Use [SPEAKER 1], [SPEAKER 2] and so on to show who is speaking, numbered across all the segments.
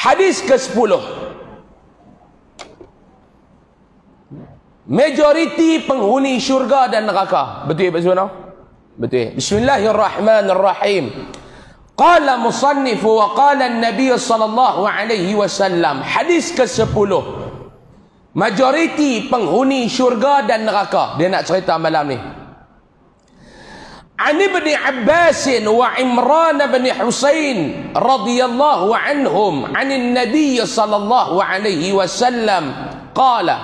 [SPEAKER 1] Hadis ke-10. Majoriti penghuni syurga dan neraka. Betul ya, Pak Zuna? Betul ya. Bismillahirrahmanirrahim. Qala musannif wa qala an-nabi sallallahu alaihi wasallam. Hadis ke-10. Majoriti penghuni syurga dan neraka. Dia nak cerita malam ni. عن ابن عباس وعمران بن حسين رضي الله عنهم عن النبي صلى الله عليه وسلم قال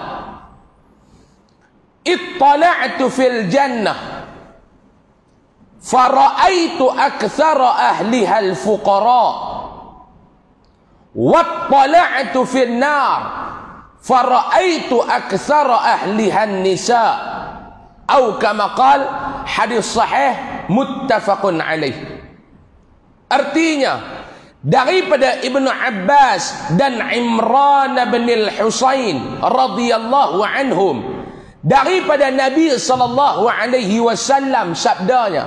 [SPEAKER 1] اطلعت في الجنة فرأيت أكثر أهلها الفقراء واطلعت في النار فرأيت أكثر أهلها النساء أو كما قال hadis sahih muttafaqun alaih artinya daripada Ibnu Abbas dan Imran bin Al-Husain radhiyallahu anhum daripada Nabi sallallahu alaihi wasallam sabdanya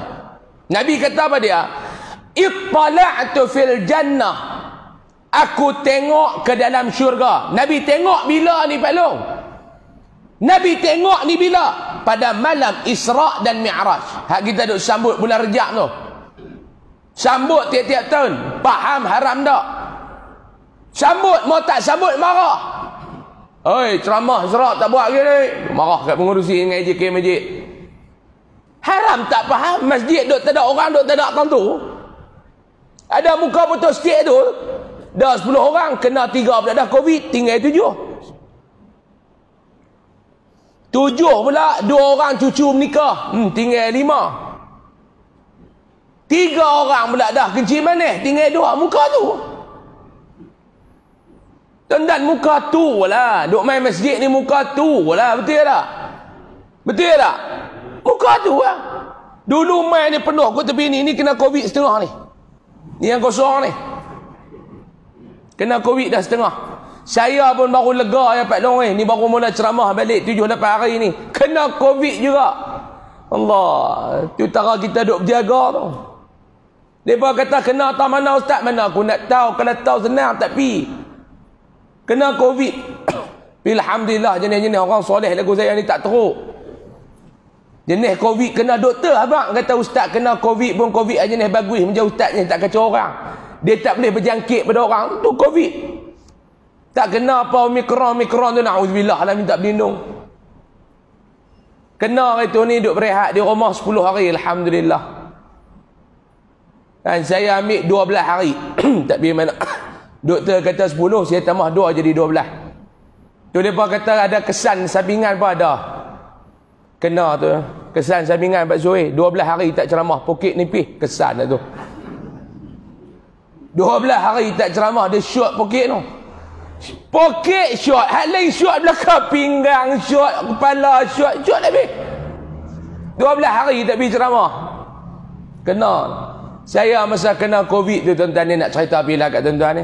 [SPEAKER 1] Nabi kata apa dia ittala'tu fil jannah aku tengok ke dalam syurga Nabi tengok bila ni Pak Long Nabi tengok ni bila pada malam Isra' dan Mi'raj. Hak kita duk sambut bulan rejak tu. Sambut tiap-tiap tahun. Faham haram tak? Sambut, mau tak sambut, marah. Oi, ceramah Isra' tak buat ke ni? Marah kat pengurusi dengan AJK Majid. Haram tak faham? Masjid duk tak ada orang, duk tak ada tentu. Ada muka putus sikit tu. Dah 10 orang, kena 3 pula. Dah COVID, tinggal 7. Tujuh pula dua orang cucu menikah. Hmm, tinggal lima. Tiga orang pula dah kencing manis. Tinggal dua muka tu. Tuan-tuan muka tu lah. Duk main masjid ni muka tu lah. Betul tak? Betul tak? Muka tu lah. Dulu main ni penuh kot tepi ni. Ni kena covid setengah ni. Ni yang kosong ni. Kena covid dah setengah. Saya pun baru lega ya Pak Long eh. Ni baru mula ceramah balik 7-8 hari ni. Kena COVID juga. Allah. Itu tara kita duduk berjaga tu. Mereka kata kena tak mana ustaz mana aku nak tahu. Kalau tahu senang tapi pergi. Kena COVID. Alhamdulillah jenis-jenis orang soleh lagu saya ni tak teruk. Jenis COVID kena doktor abang. Kata ustaz kena COVID pun COVID jenis bagus macam ustaz ni tak kacau orang. Dia tak boleh berjangkit pada orang. Itu COVID. Tak kena apa omikron, omikron tu na'udzubillah lah minta berlindung. Kena itu ni duduk berehat di rumah 10 hari, Alhamdulillah. Dan saya ambil 12 hari. tak pergi mana. Doktor kata 10, saya tambah 2 jadi 12. Tu dia kata ada kesan sabingan pun ada. Kena tu. Kesan sabingan Pak Zoe. 12 hari tak ceramah. Pokit nipih. Kesan lah tu. 12 hari tak ceramah. Dia syuk pukit tu. No. Pocket shot. Hak lain shot belakang. Pinggang shot. Kepala shot. Shot tak Dua belas hari tak pergi ceramah. Kena. Saya masa kena COVID tu tuan-tuan ni nak cerita bila kat tuan-tuan ni.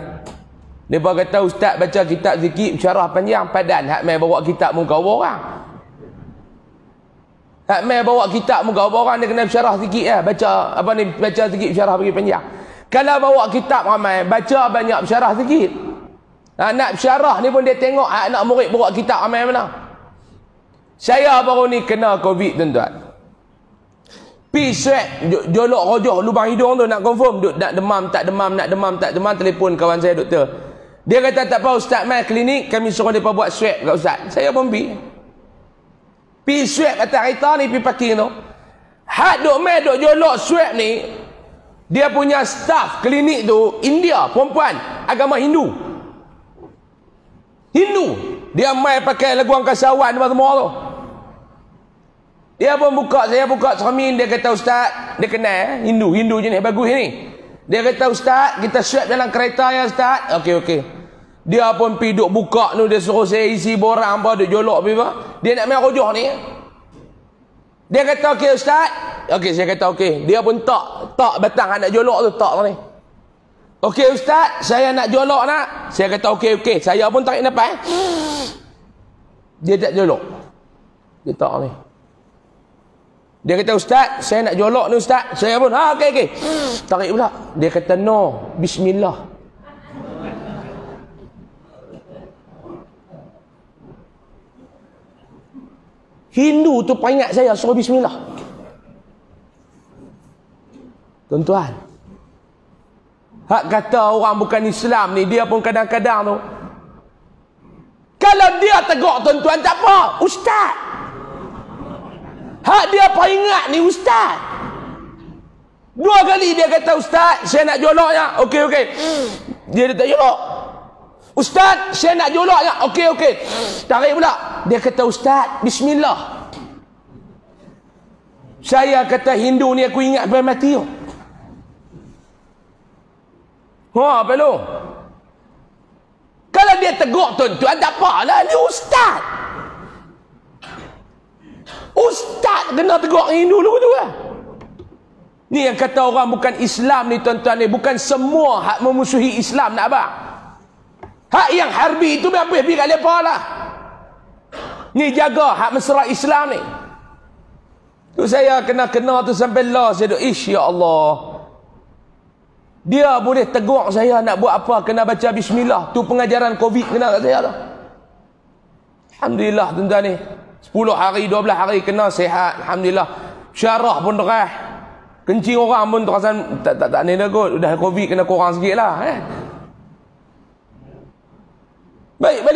[SPEAKER 1] Dia pun kata ustaz baca kitab zikir syarah panjang padan. Hak main bawa kitab muka orang. Hak main bawa kitab muka orang dia kena syarah zikir. lah. Baca apa ni baca zikir syarah pergi panjang. Kalau bawa kitab ramai baca banyak syarah sikit. Ha, nak syarah ni pun dia tengok anak murid buat kitab amal mana. Saya baru ni kena COVID tuan-tuan. Pi swab, jolok rojok lubang hidung tu nak confirm. Duk, nak demam, tak demam, nak demam, tak demam. Telepon kawan saya doktor. Dia kata tak apa ustaz mai klinik. Kami suruh mereka buat swab kat ustaz. Saya pun pergi. Pi swab kereta ni, pi parking tu. Hak duk mai duk jolok swab ni. Dia punya staff klinik tu India, perempuan. Agama Hindu. Hindu. Hindu dia mai pakai lagu angkasa awan ni semua tu. Dia pun buka, saya buka cermin dia kata ustaz, dia kenal eh? Hindu, Hindu jenis bagus ni. Dia kata ustaz, kita swap dalam kereta ya ustaz. Okey okey. Dia pun pi duk buka tu dia suruh saya isi borang apa duk jolok pi apa. Dia nak main rojoh ni. Ya. Dia kata okey ustaz. Okey saya kata okey. Dia pun tak tak batang anak jolok tu tak ni. Okey ustaz, saya nak jolok nak. Saya kata okey okey, saya pun tarik nafas. Eh? Dia tak jolok. Dia tak ni. Dia kata ustaz, saya nak jolok ni ustaz. Saya pun ha okey okey. Tarik pula. Dia kata no, bismillah. Hindu tu peringat saya suruh bismillah. Tuan-tuan, Hak kata orang bukan Islam ni, dia pun kadang-kadang tu. Kalau dia tegur tuan-tuan tak apa, ustaz. Hak dia peringat ni ustaz. Dua kali dia kata ustaz, saya nak joloknya, ya. Okey okey. Dia hmm. dia tak jolok. Ustaz, saya nak joloknya, ya. Okey okey. Tarik pula. Dia kata ustaz, bismillah. Saya kata Hindu ni aku ingat sampai mati. Oh. Ha, perlu. Kalau dia tegur tuan-tuan, tak apa lah. ni ustaz. Ustaz kena tegur ini dulu tu lah. Ni yang kata orang bukan Islam ni tuan-tuan ni. Bukan semua hak memusuhi Islam nak apa? Hak yang harbi itu memang habis pergi kat lepa lah. Ni jaga hak mesra Islam ni. Tu saya kena-kena tu sampai lah. Saya duk, ish ya Allah. Dia boleh tegur saya nak buat apa kena baca bismillah. Tu pengajaran Covid kena kat saya lah. Alhamdulillah tuan-tuan ni. 10 hari, 12 hari kena sihat. Alhamdulillah. Syarah pun derah. Kencing orang pun terasa tak tak tak ni dah kot. Dah Covid kena kurang sikitlah eh. Baik, balik.